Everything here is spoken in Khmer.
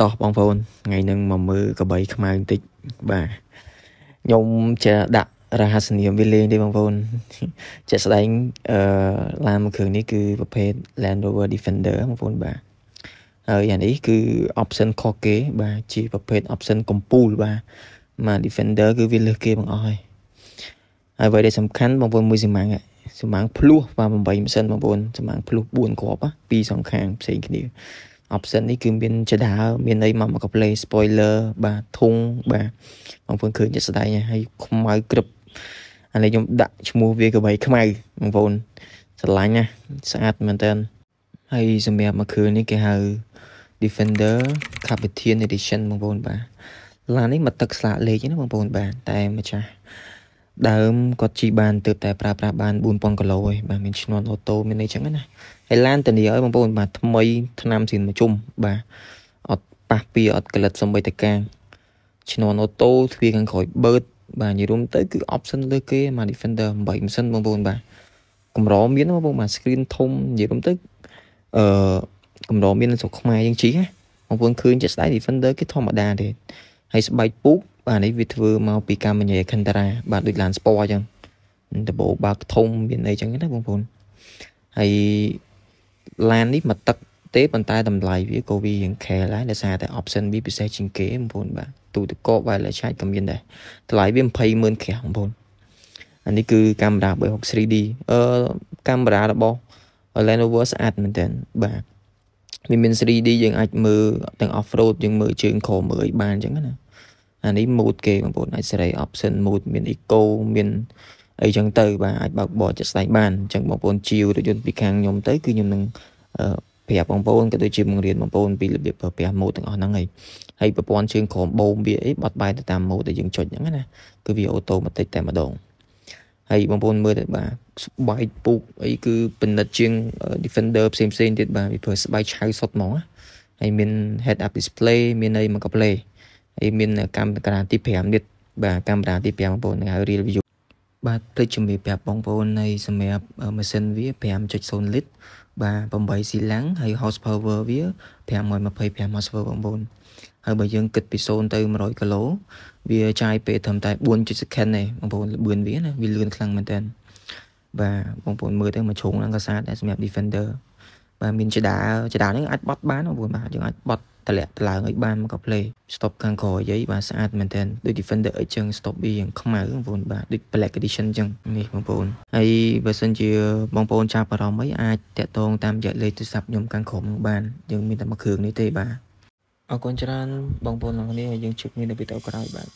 តោះបងប្អូនថ្ងៃនឹងមកមើលកបីខ្មៅបន្តិចបាទខ្ញុំจะដាក់រហស្សនាមវាលេងទេបងប្អូនជាក់ស្ដែងអឺឡានមួយគ្រឿងនេះគឺប្រភេទ Land Rover Defender បងប្អូនបាទហើយអានេះគឺ option ខុសគេបាទជាប្រភេទ option កំពូលបាទមក Defender គឺវាលើសគេបងអស់ហើយហើយអ្វីដែលសំខាន់បងប្អូនមួយសិម៉ាំងសិម៉ាំងភ្លោះបាទ8ម៉ឺសិនបងប្អូនសិម៉ាំងភ្លោះ4គ្រាប់ពីរសងខាងផ្សេងគ្នា option នេះគឺមានជាដើមមានន័យមកមក play spoiler បាទធុងបាទបងប្អូនឃើញជាក់ស្ដែងហើយខ្មៅក្រឹបឥឡូវខ្ញុំដាក់ឈ្មោះវាកបី ខ្មៅបងប្អូនស្រឡាញ់ណាស្អាតមែនតើហើយសម្រាប់មកគ្រឿងនេះគេហៅ Defender Captain Edition បងប្អូនបាទឡាននេះមកទឹកស្លាកលេខណាបងប្អូនបាទតែម្ចាស់ដើមគាត់ជីបានទើបតែប្រើប្រាស់បាន4000គីឡូឯងបាទមានឈ្នន់អូតូមានអីចឹងណាហើយឡានធានាឲ្យបងប្អូនបាទថ្មីឆ្នាំស៊ីនមកជុំបាទអត់ប៉ះពីអត់ក្លិតសំបីតកាងឈ្នន់អូតូទ្វារខាងក្រោយបើកបាទនិយាយរួមទៅគឺ option លើគេមក Defender 8មិនសិនបងប្អូនបាទកម្រមានបងប្អូនមក screen ធំនិយាយរួមទៅអឺកម្រមាននៅស្រុកខ្មែរយើងជីហ៎បងប្អូនឃើញជាស្ដាយ Defender គេធម្មតាទេហើយស្បែកពូកបាទនេះវាធ្វើមកពីកាមញ្ញេខន្តរាបាទដូចឡានស្ពអញ្ចឹងដបោបើកធំមានអីចឹងណាបងប្អូនហើយឡាននេះមកទឹកទេប៉ុន្តែតម្លៃវាក៏វារៀងខែដែរដោយសារតែ option វាពិសេសជាងគេបងប្អូនបាទទូទឹកកក wireless charge ក៏មានដែរតម្លៃវា200,000ក្រៅបងប្អូនអានេះគឺកាមេរ៉ា 360D អឺកាមេរ៉ារបស់ Lenovo ស្អាតមែនទែនបាទវាមាន 3D យើងអាចមើលទាំង off road យើងមើលជើងក្រោមមើលបានអញ្ចឹងណាអានេះ mood គេបងប្អូនអាចសេរី option mood មាន eco មានអីចឹងទៅ បាទអាចបើកបតជាក់ស្ដែងបានអញ្ចឹងបងប្អូនជាវរថយន្តពីខាងខ្ញុំទៅគឺខ្ញុំនឹងប្រាប់បងប្អូនក៏ដូចជាបង្រៀនបងប្អូន ពីរបៀបប្រើប្រាស់ម៉ូតទាំងអស់ហ្នឹងហើយហើយប្រព័ន្ធជើងក្រោមបូមវាអីបត់បែនទៅតាមម៉ូតដែលយើងចុចហ្នឹងណាគឺវាអូតូម៉ាទិកតែម្ដងហើយបងប្អូនមើលទៅបាទស្បែកពូកអីគឺពិនិត្យជាង Defender ផ្សេងផ្សេងទៀតបាទវាធ្វើស្បែកឆៅសុទ្ធហ្មងហើយមាន head up display មានអីមកកប្លេហើយមានកាមេរ៉ាទី5ទៀតបាទកាមេរ៉ាទី5បងប្អូនហៅ Real View បាទព្រឹកជំរាបប្រាប់បងប្អូននៃសម្រាប់ម៉ាស៊ីនវា5.0លីត្របាទ8ស៊ីឡាំងហើយ horsepower វា525 horsepower បងប្អូនហើយបើយើងគិតពី0ទៅ100គីឡូវាចាយពេលត្រឹមតែ4.0 second ទេបងប្អូនលឿនវាណាវាលឿនខ្លាំងមែនតើបាទបងប្អូនមើលទៅមកជ្រុងហ្នឹងក៏សាទដែរសម្រាប់ defender បាទមានចដាចដាហ្នឹងអាចបត់បានបងប្អូនបាទយើងអាចបត់តម្លាក់ឡើងឲ្យបានមកផ្លេ stop ខាងក្រោយយាយបាទស្អាតមែនទែនដូច Defender អីចឹង stop B យ៉ាងខ្មៅបងប្អូនបាទដូច Black Edition ចឹងនេះបងប្អូនហើយបើសិនជាបងប្អូនចាប់អារម្មណ៍អីអាចតាក់ទងតាមរយៈលេខទូរស័ព្ទខ្ញុំខាងក្រោមបានយើងមានតែមួយគ្រឿងនេះទេបាទអរគុណច្រើនបងប្អូនទាំងអស់គ្នាយើងជួបគ្នានៅវីដេអូក្រោយបាទ